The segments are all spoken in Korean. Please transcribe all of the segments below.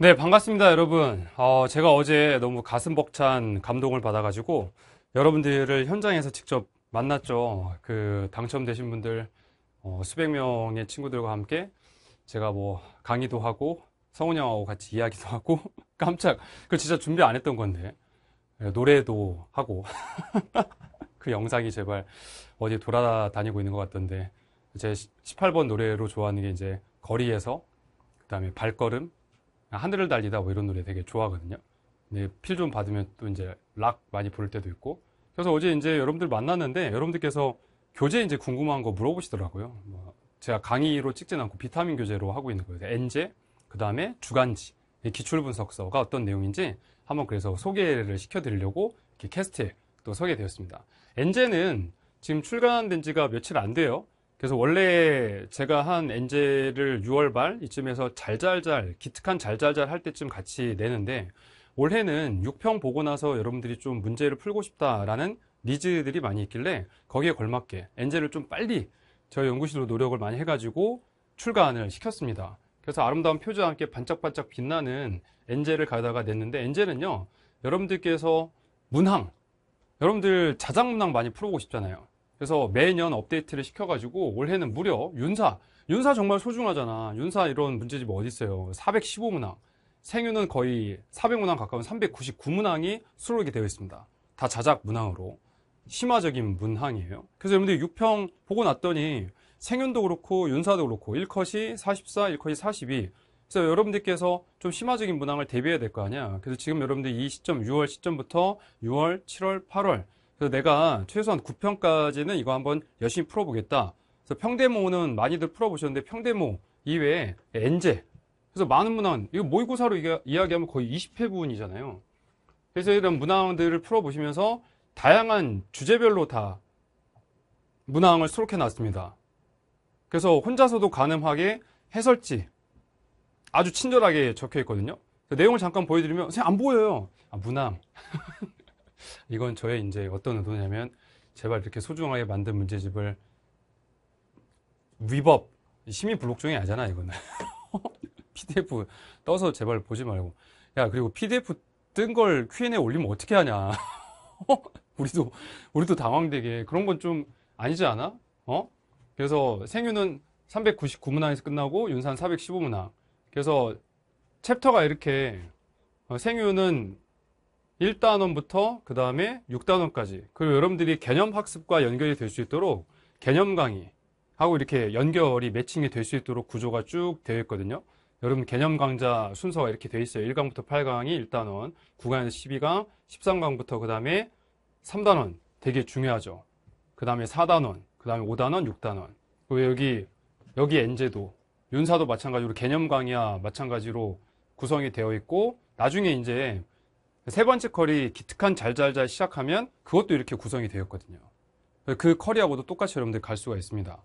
네, 반갑습니다, 여러분. 어, 제가 어제 너무 가슴 벅찬 감동을 받아가지고 여러분들을 현장에서 직접 만났죠. 그 당첨되신 분들 어, 수백 명의 친구들과 함께 제가 뭐 강의도 하고 성훈이 형하고 같이 이야기도 하고 깜짝 그 진짜 준비 안 했던 건데 예, 노래도 하고 그 영상이 제발 어디 돌아다니고 있는 것 같던데 제 18번 노래로 좋아하는 게 이제 거리에서 그다음에 발걸음 하늘을 달리다 뭐 이런 노래 되게 좋아하거든요. 필 좀 받으면 또 이제 락 많이 부를 때도 있고. 그래서 어제 이제 여러분들 만났는데 여러분들께서 교재 이제 궁금한 거 물어보시더라고요. 뭐 제가 강의로 찍진 않고 비타민 교재로 하고 있는 거예요. 엔제, 그 다음에 주간지, 기출 분석서가 어떤 내용인지 한번 그래서 소개를 시켜드리려고 이렇게 캐스트에 또 소개되었습니다. 엔제는 지금 출간된 지가 며칠 안 돼요. 그래서 원래 제가 한 엔젤을 6월 발 이쯤에서 잘잘잘 기특한 잘잘잘 할 때쯤 같이 내는데 올해는 6평 보고 나서 여러분들이 좀 문제를 풀고 싶다라는 니즈들이 많이 있길래 거기에 걸맞게 엔젤을 좀 빨리 저희 연구실로 노력을 많이 해가지고 출간을 시켰습니다. 그래서 아름다운 표지와 함께 반짝반짝 빛나는 엔젤을 가다가 냈는데 엔젤은요 여러분들께서 문항 여러분들 자작문항 많이 풀어보고 싶잖아요 그래서 매년 업데이트를 시켜가지고 올해는 무려 윤사 윤사 정말 소중하잖아 윤사 이런 문제집 어디 있어요 415문항 생윤은 거의 400문항 가까운 399문항이 수록이 되어 있습니다 다 자작 문항으로 심화적인 문항이에요 그래서 여러분들 6평 보고 났더니 생윤도 그렇고 윤사도 그렇고 1컷이 44, 1컷이 42 그래서 여러분들께서 좀 심화적인 문항을 대비해야 될 거 아니야 그래서 지금 여러분들 이 시점 6월 시점부터 6월, 7월, 8월 그래서 내가 최소한 9평까지는 이거 한번 열심히 풀어보겠다. 그래서 평대모는 많이들 풀어보셨는데 평대모 이외에 엔제 그래서 많은 문항 이거 모의고사로 이야기하면 거의 20회분이잖아요. 그래서 이런 문항들을 풀어보시면서 다양한 주제별로 다 문항을 수록해 놨습니다. 그래서 혼자서도 가늠하게 해설지 아주 친절하게 적혀 있거든요. 내용을 잠깐 보여드리면 선생님 안 보여요. 아, 문항. 이건 저의 이제 어떤 의도냐면 제발 이렇게 소중하게 만든 문제집을 위법 시민 불복종이 아잖아 이거는 PDF 떠서 제발 보지 말고 야 그리고 PDF 뜬 걸 Q&A 올리면 어떻게 하냐 우리도 우리도 당황되게 그런 건 좀 아니지 않아? 어? 그래서 생유는 399문항에서 끝나고 윤산 415문항 그래서 챕터가 이렇게 어, 생유는 1단원부터 그 다음에 6단원까지 그리고 여러분들이 개념 학습과 연결이 될 수 있도록 개념 강의 하고 이렇게 연결이 매칭이 될 수 있도록 구조가 쭉 되어 있거든요 여러분 개념 강좌 순서가 이렇게 되어 있어요 1강부터 8강이 1단원 9강에서 12강 13강부터 그 다음에 3단원 되게 중요하죠 그 다음에 4단원 그 다음에 5단원 6단원 그리고 여기 여기 엔제도 윤사도 마찬가지로 개념 강의와 마찬가지로 구성이 되어 있고 나중에 이제 세 번째 컬리 기특한 잘잘잘 시작하면 그것도 이렇게 구성이 되었거든요. 그컬리하고도 똑같이 여러분들 갈 수가 있습니다.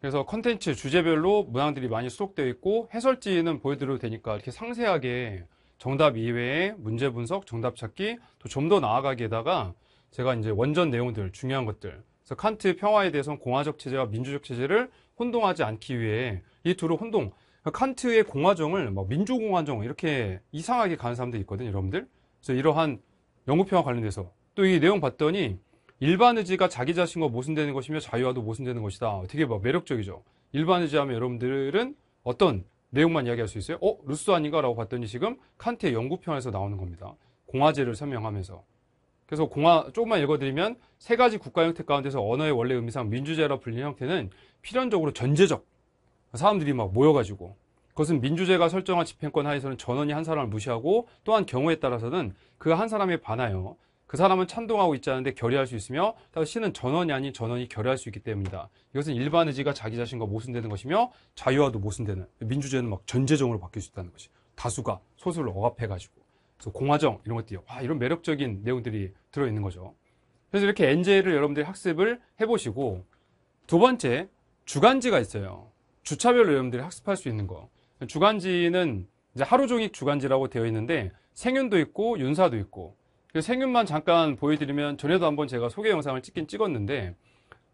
그래서 컨텐츠 주제별로 문항들이 많이 수록되어 있고 해설지는 보여드려도 되니까 이렇게 상세하게 정답 이외에 문제 분석, 정답 찾기, 또 좀 더 나아가기에다가 제가 이제 원전 내용들, 중요한 것들. 그래서 칸트 평화에 대해서는 공화적 체제와 민주적 체제를 혼동하지 않기 위해 이 둘을 혼동, 칸트의 공화정을 뭐 민주공화정 이렇게 이상하게 가는 사람들 있거든요, 여러분들. 그래서 이러한 영구평화 관련돼서 또 이 내용 봤더니 일반 의지가 자기 자신과 모순되는 것이며 자유와도 모순되는 것이다. 되게 막 매력적이죠. 일반 의지하면 여러분들은 어떤 내용만 이야기할 수 있어요? 어, 루스 아닌가? 라고 봤더니 지금 칸트의 연구편에서 나오는 겁니다. 공화제를 설명하면서. 그래서 공화, 조금만 읽어드리면 세 가지 국가 형태 가운데서 언어의 원래 의미상 민주제라 불리는 형태는 필연적으로 전제적, 사람들이 막 모여가지고 그것은 민주제가 설정한 집행권 하에서는 전원이 한 사람을 무시하고 또한 경우에 따라서는 그 한 사람에 반하여 그 사람은 찬동하고 있지 않은데 결의할 수 있으며 따라 신은 전원이 아닌 전원이 결의할 수 있기 때문이다. 이것은 일반 의지가 자기 자신과 모순되는 것이며 자유와도 모순되는 민주제는 막 전제적으로 바뀔 수 있다는 것이 다수가 소수를 억압해가지고 그래서 공화정 이런 것들이 와 이런 매력적인 내용들이 들어있는 거죠. 그래서 이렇게 NJ를 여러분들이 학습을 해보시고 두 번째 주간지가 있어요. 주차별 오염들이 학습할 수 있는 거. 주간지는 이제 하루 종일 주간지라고 되어 있는데 생윤도 있고 윤사도 있고. 생윤만 잠깐 보여드리면 전에도 한번 제가 소개 영상을 찍긴 찍었는데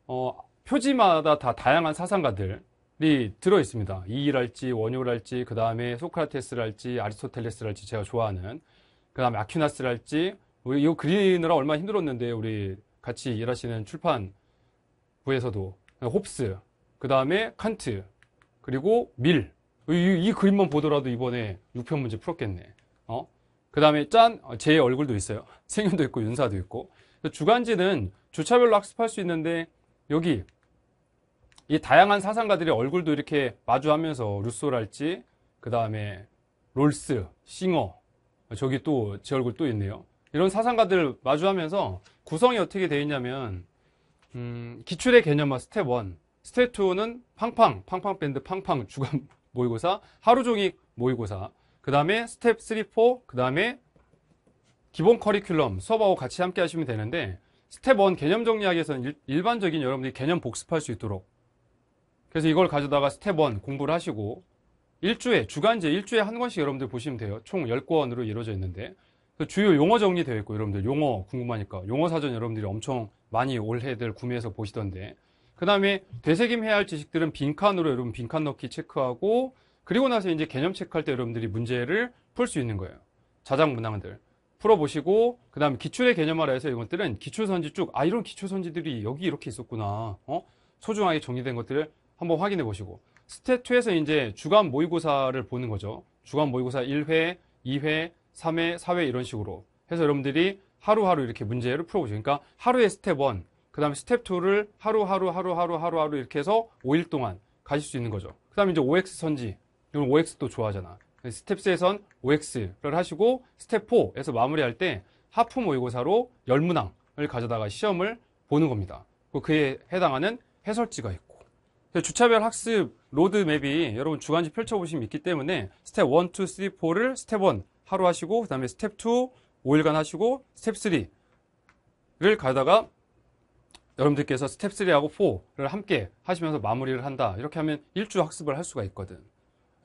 어, 표지마다 다 다양한 사상가들이 들어 있습니다. 이일할지 원효랄지 그 다음에 소크라테스랄지 아리스토텔레스랄지 제가 좋아하는 그 다음에 아퀴나스랄지 이거 그리느라 얼마나 힘들었는데 우리 같이 일하시는 출판부에서도 홉스 그 다음에 칸트 그리고 밀. 이, 이 그림만 보더라도 이번에 6편 문제 풀었겠네. 어? 그 다음에 짠! 어, 제 얼굴도 있어요. 생윤도 있고 윤사도 있고. 주간지는 주차별로 학습할 수 있는데 여기 이 다양한 사상가들의 얼굴도 이렇게 마주하면서 루소랄지 그 다음에 롤스, 싱어 저기 또 제 얼굴 또 있네요. 이런 사상가들 마주하면서 구성이 어떻게 되어 있냐면 음, 기출의 개념화 스텝 1 스테2는 팡팡, 팡팡밴드 팡팡 주간 모의고사, 하루 종일 모의고사, 그 다음에 스텝 3, 4, 그 다음에 기본 커리큘럼 수업하고 같이 함께 하시면 되는데 스텝 1 개념 정리학에서는 일, 반적인 여러분들이 개념 복습할 수 있도록 그래서 이걸 가져다가 스텝 1 공부를 하시고 일주에 주간제 일주에 한 권씩 여러분들 보시면 돼요. 총 10권으로 이루어져 있는데 그 주요 용어 정리되어 있고 여러분들 용어 궁금하니까 용어 사전 여러분들이 엄청 많이 올해들 구매해서 보시던데 그 다음에 되새김해야 할 지식들은 빈칸으로 여러분 빈칸 넣기 체크하고 그리고 나서 이제 개념 체크할 때 여러분들이 문제를 풀 수 있는 거예요. 자작 문항들 풀어보시고 그 다음에 기출의 개념화라 해서 이것들은 기출선지 쭉 아 이런 기출선지들이 여기 이렇게 있었구나 어? 소중하게 정리된 것들을 한번 확인해 보시고 스태투에서 이제 주간 모의고사를 보는 거죠. 주간 모의고사 1회, 2회, 3회, 4회 이런 식으로 해서 여러분들이 하루하루 이렇게 문제를 풀어보시니까 그러니까 하루에 스텝 1, 그 다음에 스텝 2를 하루하루 하루하루 하루하루 이렇게 해서 5일 동안 가실 수 있는 거죠. 그 다음에 이제 OX 선지. 이건 OX 도 좋아하잖아. 스텝 3에선 OX를 하시고 스텝 4에서 마무리할 때 하프 모의고사로 열문항을 가져다가 시험을 보는 겁니다. 그에 해당하는 해설지가 있고 주차별 학습 로드맵이 여러분 주간지 펼쳐보시면 있기 때문에 스텝 1, 2, 3, 4를 스텝 1 하루 하시고 그 다음에 스텝 2 5일간 하시고 스텝 3를 가다가 여러분들께서 스텝 3하고 4를 함께 하시면서 마무리를 한다. 이렇게 하면 1주 학습을 할 수가 있거든.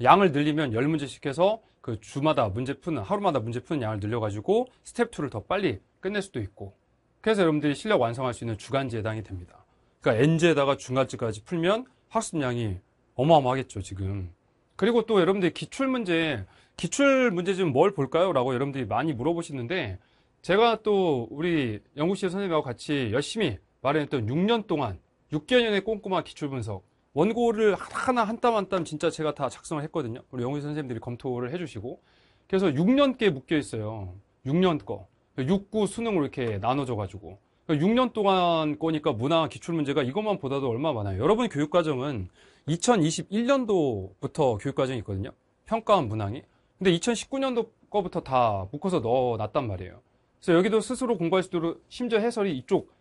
양을 늘리면 10문제씩 해서 그 주마다 문제 푸는, 하루마다 문제 푸는 양을 늘려가지고 스텝 2를 더 빨리 끝낼 수도 있고. 그래서 여러분들이 실력 완성할 수 있는 주간지 해당이 됩니다. 그러니까 N제에다가 중간지까지 풀면 학습량이 어마어마하겠죠, 지금. 그리고 또 여러분들이 기출문제, 기출문제지금 뭘 볼까요? 라고 여러분들이 많이 물어보시는데 제가 또 우리 영국 씨 선생님하고 같이 열심히 마련했던 6년 동안 6개년의 꼼꼼한 기출분석 원고를 하나하나 한땀 한 땀 진짜 제가 다 작성을 했거든요. 우리 영희 선생님들이 검토를 해주시고 그래서 6년께 묶여 있어요. 6년 거 6, 그러니까 9, 수능으로 이렇게 나눠져가지고 6년 그러니까 동안 거니까 문화 기출 문제가 이것만 보다도 얼마 많아요. 여러분 교육과정은 2021년도부터 교육과정이 있거든요. 평가원 문항이. 근데 2019년도 거부터 다 묶어서 넣어놨단 말이에요. 그래서 여기도 스스로 공부할 수도록 심지어 해설이 이쪽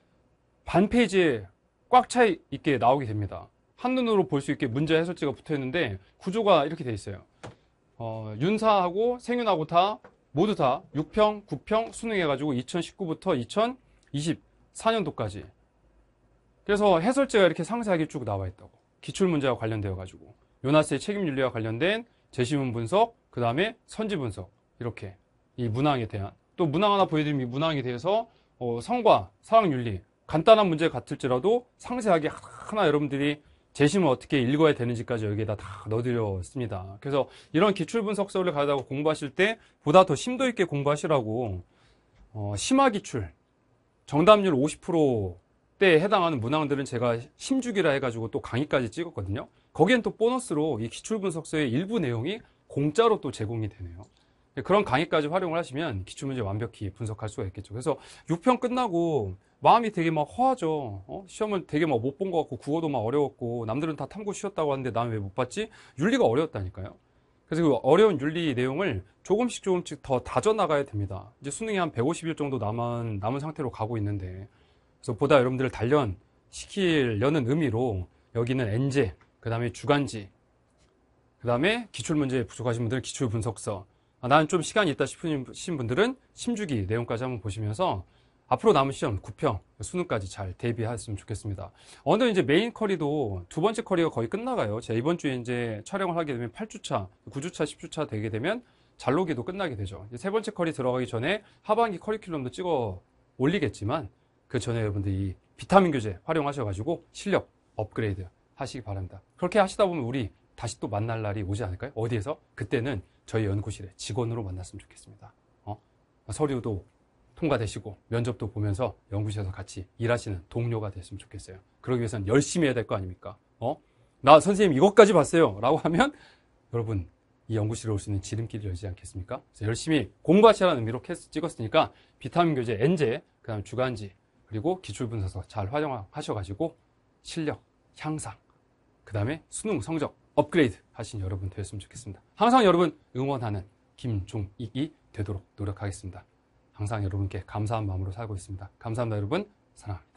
반 페이지에 꽉 차 있게 나오게 됩니다. 한눈으로 볼 수 있게 문제 해설지가 붙어 있는데 구조가 이렇게 돼 있어요. 어, 윤사하고 생윤하고 다 모두 다 6평, 9평 수능해가지고 2019부터 2024년도까지 그래서 해설지가 이렇게 상세하게 쭉 나와 있다고 기출문제와 관련되어가지고 요나스의 책임윤리와 관련된 제시문 분석, 그 다음에 선지 분석 이렇게 이 문항에 대한 또 문항 하나 보여드리면 이 문항에 대해서 어, 성과, 사학윤리 간단한 문제 같을지라도 상세하게 하나 여러분들이 재심을 어떻게 읽어야 되는지까지 여기에다 다 넣어드렸습니다. 그래서 이런 기출분석서를 가다가 공부하실 때 보다 더 심도 있게 공부하시라고 어, 심화기출 정답률 50%대에 해당하는 문항들은 제가 심주기라 해가지고 또 강의까지 찍었거든요. 거기엔 또 보너스로 이 기출분석서의 일부 내용이 공짜로 또 제공이 되네요. 네, 그런 강의까지 활용을 하시면 기출문제 완벽히 분석할 수가 있겠죠. 그래서 6편 끝나고 마음이 되게 막 허하죠. 어? 시험을 되게 막 못본 것 같고 국어도 막 어려웠고 남들은 다 탐구 쉬었다고 하는데 나는 왜 못 봤지? 윤리가 어려웠다니까요. 그래서 그 어려운 윤리 내용을 조금씩 조금씩 더 다져나가야 됩니다. 이제 수능이 한 150일 정도 남은, 남은 상태로 가고 있는데 그래서 보다 여러분들을 단련시키려는 의미로 여기는 엔제, 그 다음에 주간지, 그 다음에 기출문제 부족하신 분들은 기출분석서 아, 나는 좀 시간이 있다 싶으신 분들은 심주기 내용까지 한번 보시면서 앞으로 남은 시험 9평 수능까지 잘 대비했으면 하 좋겠습니다. 오늘 이제 메인 커리도 두 번째 커리가 거의 끝나가요. 제가 이번 주에 이제 촬영을 하게 되면 8주차, 9주차, 10주차 되게 되면 잘로기도 끝나게 되죠. 세 번째 커리 들어가기 전에 하반기 커리큘럼도 찍어 올리겠지만 그 전에 여러분들 이 비타민 교재 활용하셔가지고 실력 업그레이드 하시기 바랍니다. 그렇게 하시다 보면 우리 다시 또 만날 날이 오지 않을까요? 어디에서? 그때는 저희 연구실에 직원으로 만났으면 좋겠습니다. 어? 서류도 통과되시고 면접도 보면서 연구실에서 같이 일하시는 동료가 됐으면 좋겠어요. 그러기 위해서는 열심히 해야 될 거 아닙니까? 어? 나 선생님 이것까지 봤어요. 라고 하면 여러분 이 연구실에 올 수 있는 지름길이 열지 않겠습니까? 그래서 열심히 공부하시라는 의미로 캐스 찍었으니까 비타민 교재 n 제그 다음 주간지, 그리고 기출분서서 잘 활용하셔가지고 실력 향상, 그 다음에 수능 성적 업그레이드 하신 여러분 되었으면 좋겠습니다. 항상 여러분 응원하는 김종익이 되도록 노력하겠습니다. 항상 여러분께 감사한 마음으로 살고 있습니다. 감사합니다, 여러분. 사랑합니다.